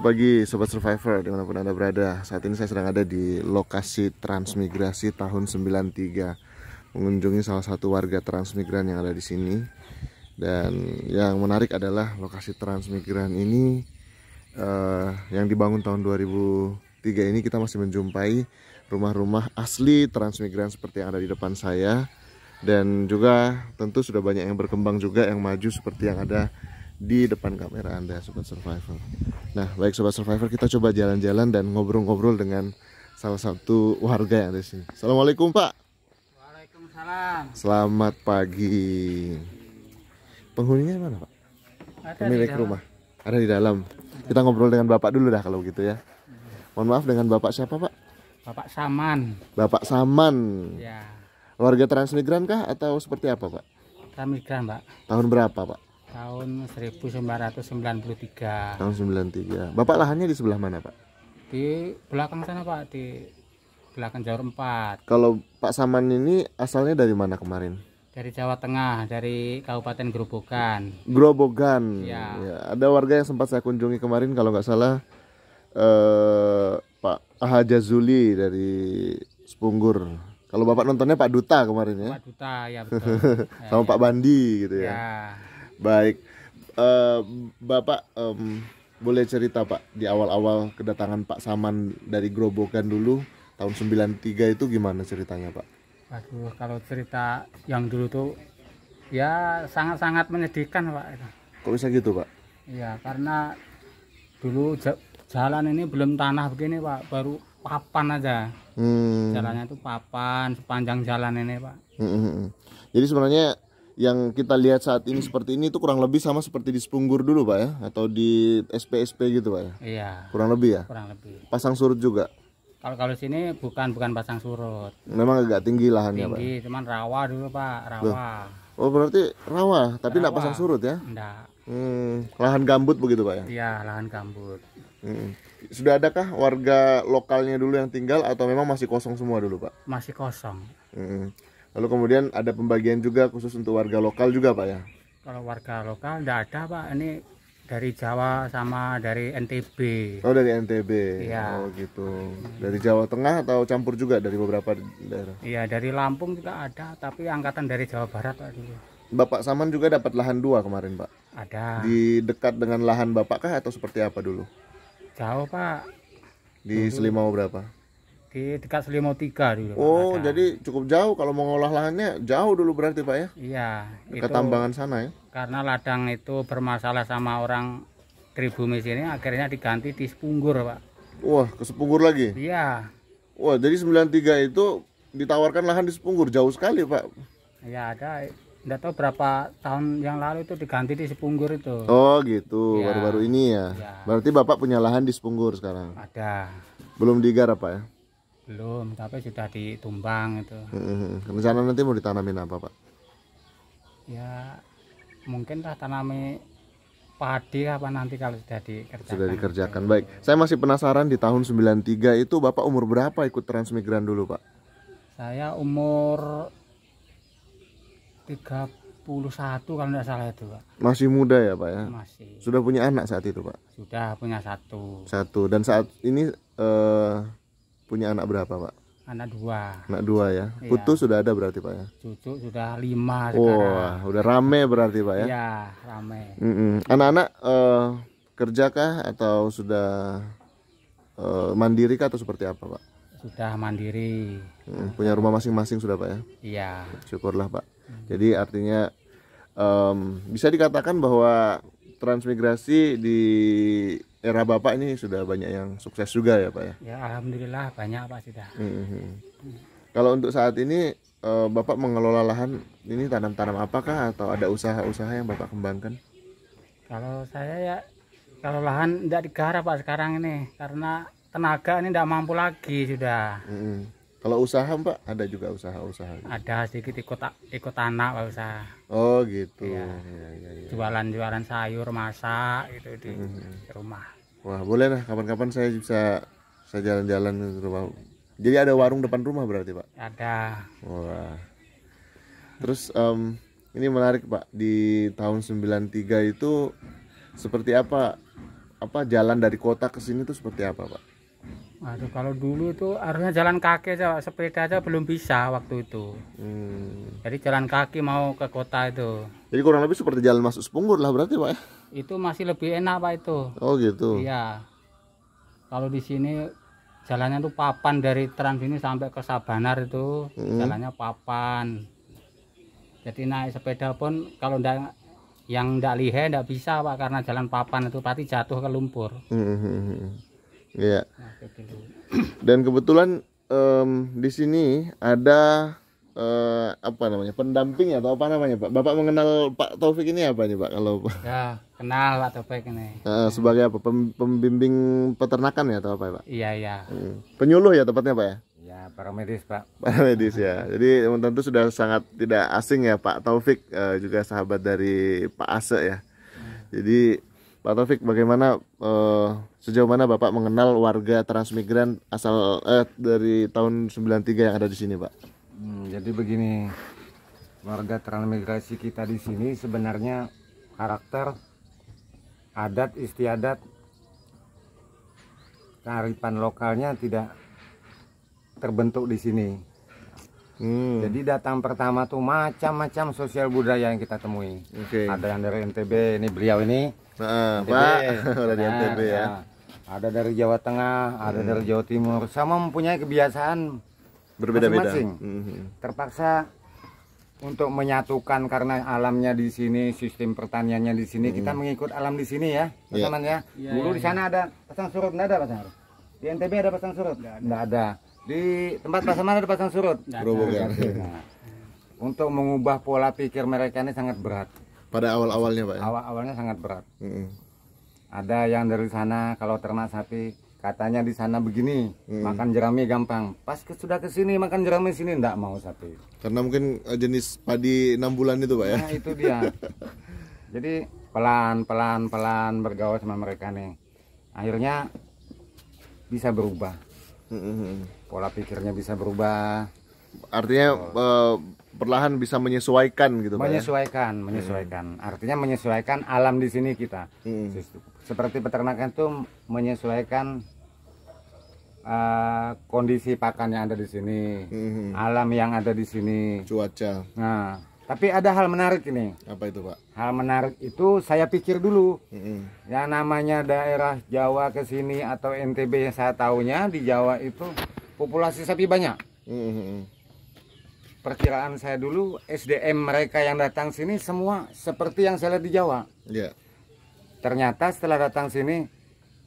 Selamat pagi Sobat Survivor dimanapun Anda berada Saat ini saya sedang ada di lokasi transmigrasi tahun 93 Mengunjungi salah satu warga transmigran yang ada di sini Dan yang menarik adalah lokasi transmigran ini uh, Yang dibangun tahun 2003 ini kita masih menjumpai rumah-rumah asli transmigran seperti yang ada di depan saya Dan juga tentu sudah banyak yang berkembang juga yang maju seperti yang ada di depan kamera Anda Sobat Survivor. Nah, baik Sobat Survivor, kita coba jalan-jalan dan ngobrol-ngobrol dengan salah satu warga yang ada di sini. Assalamualaikum Pak. Waalaikumsalam. Selamat pagi. Penghuninya mana Pak? Pemilik rumah. Ada di dalam. Kita ngobrol dengan Bapak dulu dah kalau gitu ya. Hmm. Mohon maaf dengan Bapak siapa Pak? Bapak Saman. Bapak Saman. Ya. Warga transmigran kah atau seperti apa Pak? Transmigran Pak. Tahun berapa Pak? tahun 1993 tahun 93 bapak lahannya di sebelah mana pak di belakang sana pak di belakang jauh 4 kalau Pak Saman ini asalnya dari mana kemarin dari Jawa Tengah dari Kabupaten Grobogan Grobogan ya. ya ada warga yang sempat saya kunjungi kemarin kalau nggak salah eh, Pak ahajazuli Zuli dari Sepunggur kalau bapak nontonnya Pak Duta kemarin ya Pak Duta ya betul sama ya, Pak ya. Bandi gitu ya, ya. Baik. Uh, Bapak um, boleh cerita Pak di awal-awal kedatangan Pak Saman dari Grobogan dulu tahun 93 itu gimana ceritanya Pak? Aduh, kalau cerita yang dulu tuh ya sangat-sangat menyedihkan Pak Kok bisa gitu Pak? Iya, karena dulu jalan ini belum tanah begini Pak, baru papan aja. Hmm. Jalannya tuh papan sepanjang jalan ini Pak. hmm. hmm, hmm. Jadi sebenarnya yang kita lihat saat ini seperti ini itu kurang lebih sama seperti di Sepunggur dulu Pak ya atau di SPSP -SP gitu Pak ya. Iya. Kurang lebih ya? Kurang lebih. Pasang surut juga. Kalau kalau sini bukan bukan pasang surut. Memang agak tinggi lahannya tinggi, Pak. Ya? Tinggi, cuman rawa dulu Pak, rawa. Loh. Oh, berarti rawa, tapi enggak pasang surut ya? Enggak. Hmm, lahan gambut begitu Pak ya? Iya, lahan gambut. Hmm. Sudah adakah warga lokalnya dulu yang tinggal atau memang masih kosong semua dulu Pak? Masih kosong. Hmm. Lalu kemudian ada pembagian juga khusus untuk warga lokal juga Pak ya? Kalau warga lokal tidak ada Pak, ini dari Jawa sama dari NTB. Oh dari NTB. Ya. Oh gitu. Dari Jawa Tengah atau campur juga dari beberapa daerah? Iya dari Lampung juga ada, tapi angkatan dari Jawa Barat Pak dulu. Bapak Saman juga dapat lahan dua kemarin Pak. Ada. Di dekat dengan lahan Bapak kah atau seperti apa dulu? Jauh Pak. Di Selimau berapa? di dekat Selimo 3 dulu. Ya, oh, ada. jadi cukup jauh kalau mau ngolah lahannya jauh dulu berarti Pak ya? Iya. Ke tambangan sana ya? Karena ladang itu bermasalah sama orang Tribumis ini akhirnya diganti di Sepunggur Pak. Wah, ke Sepunggur lagi? Iya. Wah, jadi 93 itu ditawarkan lahan di Sepunggur jauh sekali Pak. Iya ada enggak tahu berapa tahun yang lalu itu diganti di Sepunggur itu. Oh gitu, iya. baru-baru ya. ini ya. ya. Berarti Bapak punya lahan di Sepunggur sekarang? Ada. Belum digarap Pak ya? belum tapi sudah ditumbang itu hmm, rencana nanti mau ditanamin apa pak ya mungkin lah tanami padi apa nanti kalau sudah dikerjakan sudah dikerjakan baik saya masih penasaran di tahun 93 itu bapak umur berapa ikut transmigran dulu pak saya umur 31 kalau tidak salah itu pak masih muda ya pak ya masih sudah punya anak saat itu pak sudah punya satu satu dan saat ini eh, Punya anak berapa, Pak? Anak dua. Anak dua ya. Iya. sudah ada berarti, Pak ya? Cucu sudah lima Wah, oh, udah rame berarti, Pak ya? Iya, rame. Mm -mm. Anak-anak uh, kerjakah atau sudah uh, mandiri kah atau seperti apa, Pak? Sudah mandiri. Hmm, punya rumah masing-masing sudah, Pak ya? Iya. Syukurlah, Pak. Mm. Jadi artinya um, bisa dikatakan bahwa transmigrasi di era Bapak ini sudah banyak yang sukses juga ya Pak ya? Ya Alhamdulillah banyak Pak sudah. Mm -hmm. Kalau untuk saat ini eh, Bapak mengelola lahan ini tanam-tanam apakah atau ada usaha-usaha yang Bapak kembangkan? Kalau saya ya kalau lahan tidak digarap Pak sekarang ini karena tenaga ini tidak mampu lagi sudah. Mm -hmm. Kalau usaha Mbak, ada juga usaha-usaha. Gitu? Ada sedikit ikut ikut anak Pak usaha. Oh, gitu. Ya, ya, ya. Jualan-jualan sayur, masak itu di hmm. rumah. Wah, boleh lah kapan-kapan saya bisa saya jalan-jalan ke rumah. Jadi ada warung depan rumah berarti, Pak? Ada. Wah. Terus um, ini menarik, Pak. Di tahun 93 itu seperti apa apa jalan dari kota ke sini itu seperti apa, Pak? Aduh kalau dulu itu harusnya jalan kaki aja, sepeda aja belum bisa waktu itu. Hmm. Jadi jalan kaki mau ke kota itu. Jadi kurang lebih seperti jalan masuk Sepunggur lah berarti, Pak ya? Itu masih lebih enak, Pak itu. Oh, gitu. Iya. Kalau di sini jalannya tuh papan dari Trans ini sampai ke Sabanar itu, hmm. jalannya papan. Jadi naik sepeda pun kalau ndak yang ndak lihe ndak bisa, Pak, karena jalan papan itu pasti jatuh ke lumpur. Hmm. hmm, hmm, hmm. Iya. Nah, gitu. Dan kebetulan um, di sini ada uh, apa namanya pendamping atau apa namanya Pak? Bapak mengenal Pak Taufik ini apa nih Pak kalau Ya kenal Pak Taufik ini. Uh, sebagai apa pembimbing peternakan ya atau apa ya Pak? Iya iya. Hmm. Penyuluh ya tepatnya Pak ya? Ya medis, Pak. Para medis ya. Jadi tentu sudah sangat tidak asing ya Pak Taufik uh, juga sahabat dari Pak Ase ya. Hmm. Jadi Pak Taufik bagaimana uh, sejauh mana Bapak mengenal warga transmigran asal eh, dari tahun 93 yang ada di sini Pak? Hmm, jadi begini, warga transmigrasi kita di sini sebenarnya karakter, adat, istiadat, kearifan lokalnya tidak terbentuk di sini. Hmm. Jadi datang pertama tuh macam-macam sosial budaya yang kita temui. Okay. Ada yang dari NTB ini beliau ini Nah, Pak, udah di NTB ya. ya. Ada dari Jawa Tengah, ada dari hmm. Jawa Timur, sama mempunyai kebiasaan berbeda-beda. Hmm. Terpaksa untuk menyatukan karena alamnya di sini, sistem pertaniannya di sini, hmm. kita mengikut alam di sini ya, iya. teman ya. Iya, Dulu yeah, di iya. sana yeah. ada pasang surut, enggak ada pasang surut. Di NTB ada pasang surut, enggak ada. ada. Di tempat mana ada pasang surut. Nggak ada. Nah, untuk mengubah pola pikir mereka ini sangat berat pada awal-awalnya pak ya? awal-awalnya sangat berat mm -hmm. ada yang dari sana kalau ternak sapi katanya di sana begini mm -hmm. makan jerami gampang pas ke, sudah ke sini makan jerami sini ndak mau sapi karena mungkin eh, jenis padi enam bulan itu pak ya nah, itu dia jadi pelan pelan pelan bergaul sama mereka nih akhirnya bisa berubah mm -hmm. pola pikirnya bisa berubah Artinya uh, perlahan bisa menyesuaikan gitu Menyesuaikan, ya? menyesuaikan. Hmm. Artinya menyesuaikan alam di sini kita. Hmm. Seperti peternakan itu menyesuaikan uh, kondisi pakan yang ada di sini, hmm. alam yang ada di sini, cuaca. Nah, tapi ada hal menarik ini. Apa itu, Pak? Hal menarik itu saya pikir dulu. Mm -hmm. Yang namanya daerah Jawa ke sini atau NTB yang saya tahunya di Jawa itu populasi sapi banyak. -hmm perkiraan saya dulu SDM mereka yang datang sini semua seperti yang saya lihat di Jawa. Iya. Ternyata setelah datang sini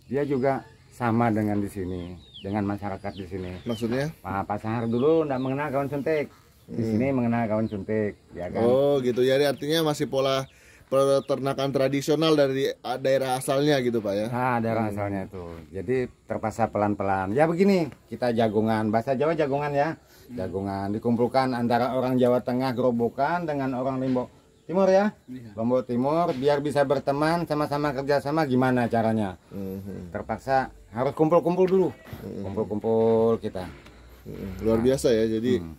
dia juga sama dengan di sini dengan masyarakat di sini. Maksudnya? Pak Sahar dulu tidak mengenal kawan suntik. Di hmm. sini mengenal kawan suntik, ya kan? Oh, gitu. Jadi ya, artinya masih pola peternakan tradisional dari ah, daerah asalnya gitu, Pak ya. Nah, daerah hmm. asalnya itu. Jadi terpaksa pelan-pelan. Ya begini, kita jagungan, bahasa Jawa jagungan ya jagungan dikumpulkan antara orang Jawa Tengah gerobokan dengan orang Limbok Timur ya, iya. Lombok Timur biar bisa berteman sama-sama kerjasama gimana caranya? Mhm. Terpaksa harus kumpul-kumpul dulu, mhm. kumpul-kumpul kita. Mhm. Luar nah. biasa ya, jadi hmm.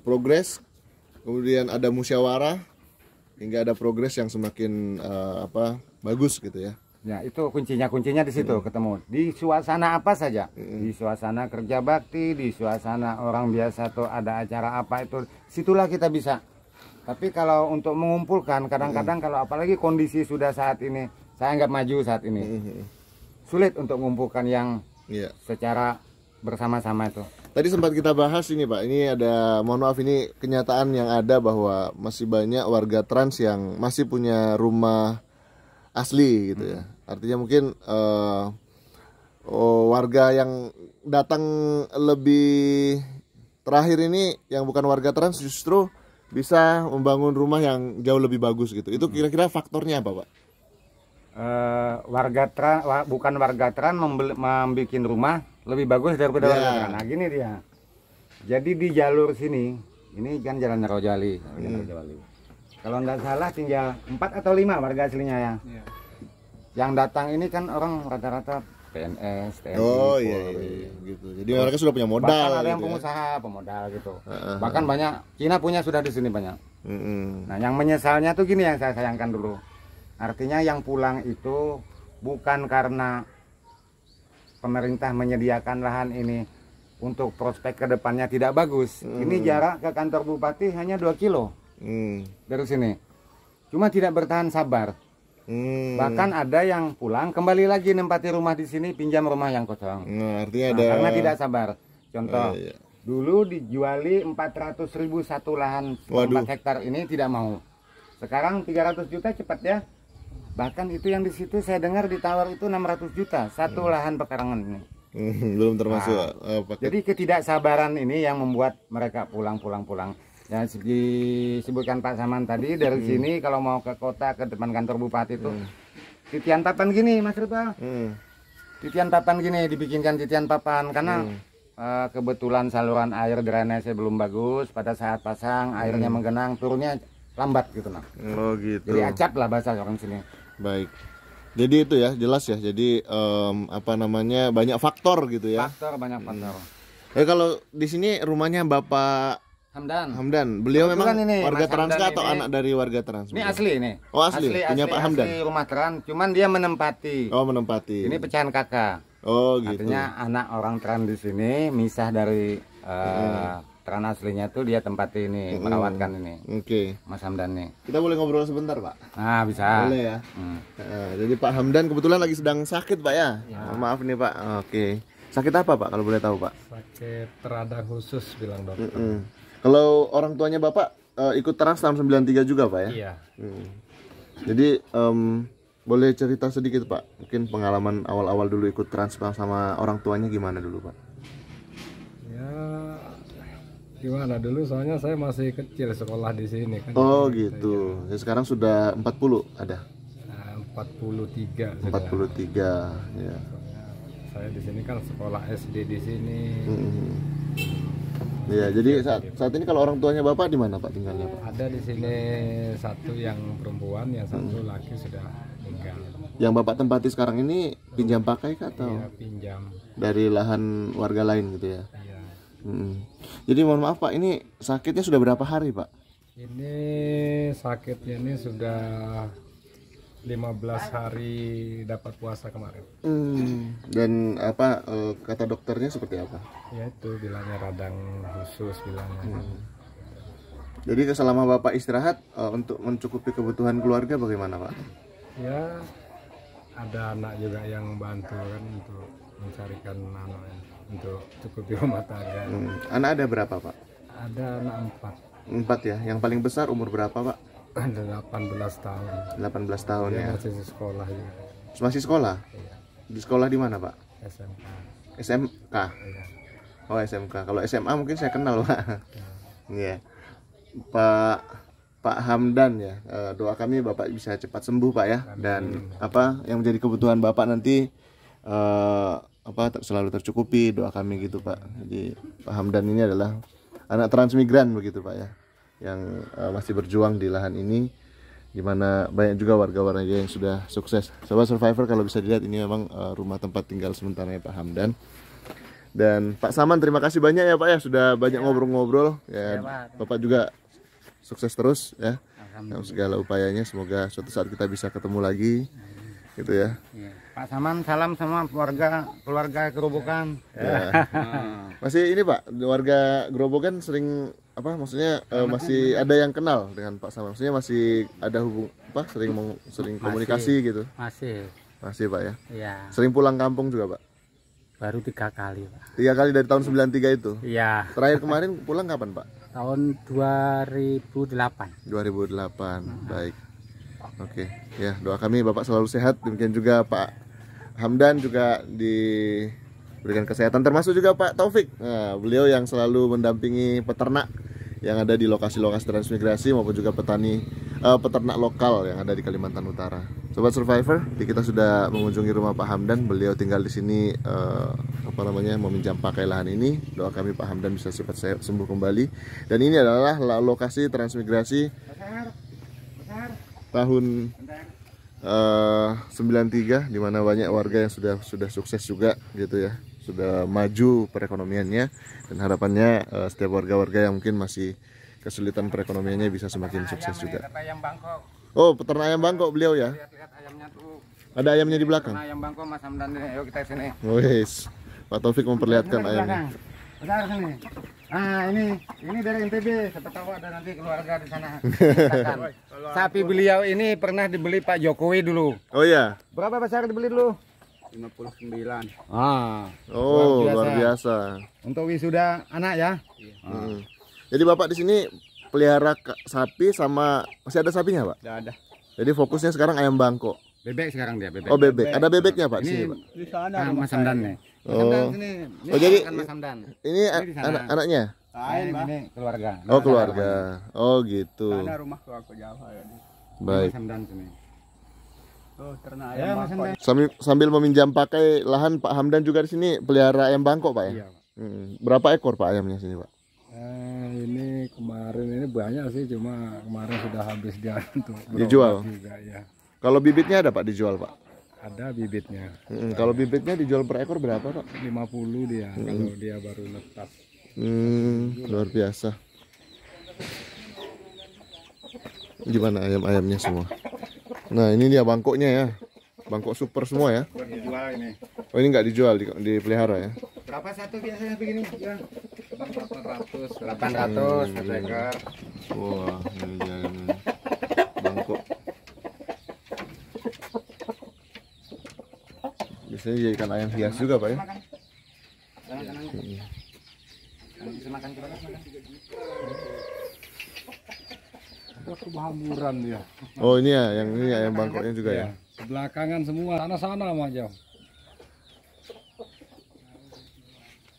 progres, kemudian ada musyawarah, hingga ada progres yang semakin uh, apa bagus gitu ya. Ya, itu kuncinya kuncinya di situ hmm. ketemu. Di suasana apa saja? Hmm. Di suasana kerja bakti, di suasana orang biasa atau ada acara apa itu, situlah kita bisa. Tapi kalau untuk mengumpulkan kadang-kadang hmm. kalau apalagi kondisi sudah saat ini, saya nggak maju saat ini. Hmm. Sulit untuk mengumpulkan yang yeah. secara bersama-sama itu. Tadi sempat kita bahas ini Pak, ini ada mohon maaf ini kenyataan yang ada bahwa masih banyak warga trans yang masih punya rumah asli gitu ya. Artinya mungkin uh, oh, warga yang datang lebih terakhir ini yang bukan warga trans justru bisa membangun rumah yang jauh lebih bagus gitu. Itu kira-kira faktornya apa, Pak? Uh, warga trans wa, bukan warga trans membuat rumah lebih bagus daripada yeah. warga trans. Nah, gini dia. Jadi di jalur sini, ini kan jalan Rojali, hmm. Kalau nggak salah tinggal 4 atau 5 warga aslinya ya. Yeah yang datang ini kan orang rata-rata PNS, TNI, oh, iya iya, iya, iya, gitu. Jadi Terus, mereka sudah punya modal. Bahkan ada gitu yang pengusaha, ya? pemodal gitu. Uh, uh, bahkan banyak Cina punya sudah di sini banyak. Uh, uh. Nah, yang menyesalnya tuh gini yang saya sayangkan dulu. Artinya yang pulang itu bukan karena pemerintah menyediakan lahan ini untuk prospek kedepannya tidak bagus. Uh. Ini mm. jarak ke kantor bupati hanya 2 kilo hmm. dari sini. Cuma tidak bertahan sabar Hmm. Bahkan ada yang pulang kembali lagi nempati rumah di sini pinjam rumah yang kosong. Nah, artinya nah, ada karena tidak sabar. Contoh, uh, iya. dulu dijuali 400 ribu satu lahan Waduh. 4 hektar ini tidak mau. Sekarang 300 juta cepat ya. Bahkan itu yang di situ saya dengar ditawar itu 600 juta satu hmm. lahan pekarangan ini. Hmm, belum termasuk nah, uh, paket. Jadi ketidaksabaran ini yang membuat mereka pulang pulang pulang yang nah, disebutkan Pak Saman tadi dari hmm. sini kalau mau ke kota ke depan kantor bupati itu hmm. titian papan gini Mas Rupa. hmm. titian papan gini dibikinkan titian papan karena hmm. uh, kebetulan saluran air drainase belum bagus pada saat pasang hmm. airnya menggenang turunnya lambat gitu nah oh gitu jadi acap lah bahasa orang sini baik jadi itu ya jelas ya jadi um, apa namanya banyak faktor gitu ya faktor banyak faktor hmm. Eh kalau di sini rumahnya Bapak Hamdan. Hamdan. Beliau Kebetulan memang kan ini, warga Mas atau ini, anak dari warga Trans? Ini asli ini. Oh asli. asli Punya asli, Pak Hamdan. Asli rumah Trans, cuman dia menempati. Oh menempati. Ini pecahan kakak. Oh gitu. Artinya anak orang Trans di sini misah dari uh, eh, hmm. Trans aslinya tuh dia tempati ini hmm. merawatkan ini. Oke. Okay. Mas Hamdan nih. Kita boleh ngobrol sebentar Pak? Ah bisa. Boleh ya. Hmm. Uh, jadi Pak Hamdan kebetulan lagi sedang sakit Pak ya. ya. Maaf nih Pak. Oke. Okay. Sakit apa Pak kalau boleh tahu Pak? Sakit radang khusus bilang dokter. Mm -mm. Kalau orang tuanya Bapak uh, ikut Trans tahun 93 juga, Pak ya? Iya. Hmm. Jadi um, boleh cerita sedikit, Pak. Mungkin pengalaman awal-awal dulu ikut Trans sama orang tuanya gimana dulu, Pak? Ya gimana dulu soalnya saya masih kecil sekolah di sini kan. Oh, gitu. Saya, ya, sekarang sudah 40 ada. Nah, empat puluh tiga. 43 43. Sudah. Ya. Saya di sini kan sekolah SD di sini. Hmm, hmm, hmm. Iya, jadi iya, saat, iya. saat ini kalau orang tuanya Bapak di mana Pak tinggalnya Pak? Ada di sini satu yang perempuan, yang satu hmm. laki sudah tinggal Yang Bapak tempati sekarang ini pinjam pakai kah atau? Iya, pinjam. Dari lahan warga lain gitu ya. Iya. Hmm. Jadi mohon maaf Pak, ini sakitnya sudah berapa hari Pak? Ini sakitnya ini sudah 15 hari dapat puasa kemarin. Hmm. Dan apa eh, kata dokternya seperti apa? Ya itu bilangnya radang khusus bilangnya. Hmm. Jadi selama Bapak istirahat eh, untuk mencukupi kebutuhan keluarga bagaimana Pak? Ya ada anak juga yang bantu kan untuk mencarikan ya untuk cukupi rumah tangga. Hmm. Anak ada berapa Pak? Ada anak empat. Empat ya. Yang paling besar umur berapa Pak? 18 tahun. 18 tahun ya. ya. Masih sekolah ya. Masih sekolah? Iya. Di sekolah di mana, Pak? SMK. SMK. Iya. Oh, SMK. Kalau SMA mungkin saya kenal, Pak. Iya. Yeah. Pak Pak Hamdan ya. Eh, doa kami Bapak bisa cepat sembuh, Pak ya. Amin. Dan apa yang menjadi kebutuhan Bapak nanti uh, apa selalu tercukupi doa kami gitu, Pak. Jadi Pak Hamdan ini adalah anak transmigran begitu, Pak ya yang uh, masih berjuang di lahan ini gimana banyak juga warga-warga yang sudah sukses sobat survivor kalau bisa dilihat ini memang uh, rumah tempat tinggal sementara ya Pak Hamdan dan Pak Saman terima kasih banyak ya Pak ya sudah banyak iya. ngobrol-ngobrol ya, ya, Pak. Bapak juga sukses terus ya dalam segala upayanya semoga suatu saat kita bisa ketemu lagi gitu ya. ya. Pak Saman salam sama keluarga keluarga Gerobokan. Ya. ya. masih ini Pak, warga Gerobokan sering apa maksudnya uh, masih ada yang kenal dengan Pak Saman. Maksudnya masih ada hubung apa sering meng, sering komunikasi gitu. Masih. Masih Pak ya. Iya. Sering pulang kampung juga Pak. Baru tiga kali Pak. Tiga kali dari tahun 93 itu? Iya. Terakhir kemarin pulang kapan Pak? Tahun 2008. 2008, delapan nah. baik. Oke, okay. ya doa kami Bapak selalu sehat, demikian juga Pak Hamdan juga diberikan kesehatan, termasuk juga Pak Taufik. Nah, beliau yang selalu mendampingi peternak yang ada di lokasi-lokasi transmigrasi maupun juga petani uh, peternak lokal yang ada di Kalimantan Utara. Sobat Survivor, kita sudah mengunjungi rumah Pak Hamdan. Beliau tinggal di sini uh, apa namanya meminjam pakai lahan ini. Doa kami Pak Hamdan bisa cepat sembuh kembali. Dan ini adalah lokasi transmigrasi tahun uh, eh, 93 di mana banyak warga yang sudah sudah sukses juga gitu ya sudah maju perekonomiannya dan harapannya uh, setiap warga-warga yang mungkin masih kesulitan perekonomiannya bisa semakin sukses juga. Oh, peternak ayam Bangkok beliau ya. Ada ayamnya di belakang. Ayam Bangkok Mas Hamdan, yuk kita sini. Wes. Oh, Pak Taufik memperlihatkan kan ayamnya. Benar sini. Nah ini ini dari NTB. Siapa tahu ada nanti keluarga di sana. Sapi beliau ini pernah dibeli Pak Jokowi dulu. Oh iya. Berapa besar dibeli dulu? 59. Ah. Oh, luar biasa. Luar biasa. Untuk wisuda anak ya. Iya. Ah. Hmm. Jadi Bapak di sini pelihara sapi sama masih ada sapinya, Pak? Tidak ada. Jadi fokusnya sekarang ayam bangkok. Bebek sekarang dia, bebek. Oh, bebek. bebek. Ada bebeknya, Pak? di sini, Pak. Di sana. Nah, Mas Andan nih. Kan oh. Ini, ini oh jadi ini, ini anak-anaknya? Lain, ini keluarga. Nah, oh, keluarga. Oh, gitu. Ada rumah ke aku ya. Baik. Tuh, oh, ya, ayam ya, sambil, sambil meminjam pakai lahan Pak Hamdan juga di sini pelihara ayam bangkok Pak ya? Iya, Pak. Hmm. Berapa ekor Pak ayamnya sini Pak? Eh, ini kemarin ini banyak sih cuma kemarin sudah habis dia untuk dijual. Juga, ya. Kalau bibitnya ada Pak dijual Pak? ada bibitnya. Hmm, kalau bibitnya dijual per ekor berapa, Pak? 50 dia hmm. kalau dia baru netas. Hmm, luar biasa. Gimana ayam-ayamnya semua? Nah, ini dia bangkoknya ya. Bangkok super semua ya. Oh, ini nggak dijual, di, dipelihara ya. Berapa satu biasanya begini? Ya. seratus, 800 satu ekor. Wah, ini hasilnya jadikan ayam hias makan, juga pak ya kehamburan dia oh ini ya yang ini ayam bangkoknya juga ya, ya. belakangan semua sana sana mah jauh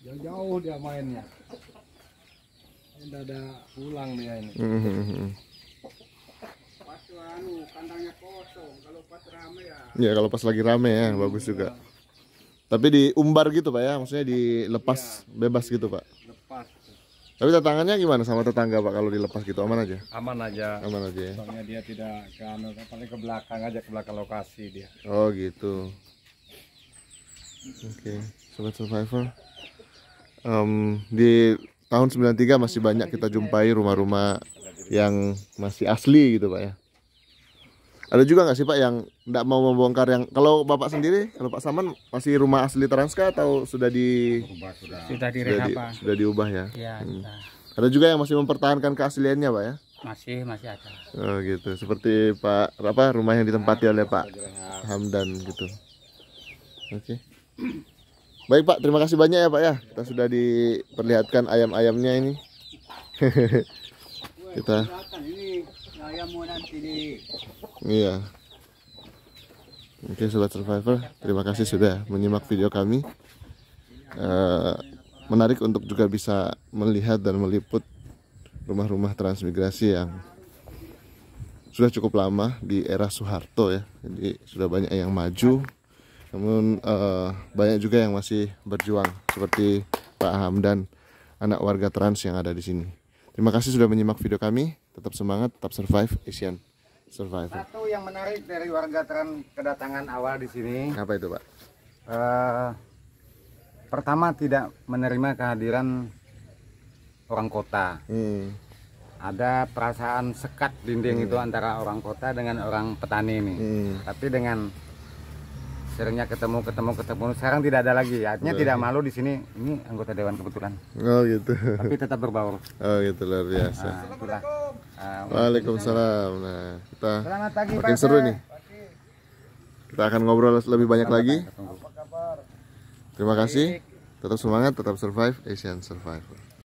jauh, -jauh dia mainnya ada pulang dia ini mm anu kandangnya kosong kalau pas rame ya. ya kalau pas lagi rame ya, bagus juga. Tapi di umbar gitu pak ya, maksudnya dilepas ya, bebas gitu pak. Lepas. Tapi tetangganya gimana sama tetangga pak kalau dilepas gitu aman aja? Aman aja. Aman aja. Ya? Soalnya dia tidak ke anu, paling ke belakang aja ke belakang lokasi dia. Oh gitu. Oke, okay. sobat survivor. Um, di tahun 93 masih banyak kita jumpai rumah-rumah yang masih asli gitu pak ya. Ada juga nggak sih Pak yang nggak mau membongkar yang kalau Bapak sendiri, kalau Pak Saman masih rumah asli Transka atau sudah di Ubah, sudah sudah, direhab, sudah, di, sudah diubah ya? ya hmm. Ada juga yang masih mempertahankan keasliannya Pak ya? Masih, masih ada. Oh gitu. Seperti Pak apa rumah yang ditempati nah, oleh Pak Hamdan gitu. Oke. Okay. Baik Pak, terima kasih banyak ya Pak ya. Kita sudah diperlihatkan ayam-ayamnya ini. kita. Iya. Oke sobat survivor, terima kasih sudah menyimak video kami. Uh, menarik untuk juga bisa melihat dan meliput rumah-rumah transmigrasi yang sudah cukup lama di era Soeharto ya. Jadi sudah banyak yang maju, namun uh, banyak juga yang masih berjuang seperti Pak Hamdan, anak warga trans yang ada di sini. Terima kasih sudah menyimak video kami. Tetap semangat, tetap survive, Asian survivor. Satu yang menarik dari warga Tren kedatangan awal di sini. Apa itu, Pak? Uh, pertama tidak menerima kehadiran orang kota. Hmm. Ada perasaan sekat dinding hmm. itu antara orang kota dengan orang petani ini. Hmm. Tapi dengan seringnya ketemu ketemu ketemu sekarang tidak ada lagi artinya oh, tidak iya. malu di sini ini anggota dewan kebetulan oh gitu tapi tetap berbaur oh gitu luar biasa nah, itulah, ah, waalaikumsalam nah kita pagi, makin Pak. seru nih kita akan ngobrol lebih banyak Selamat lagi terima kasih tetap semangat tetap survive Asian Survivor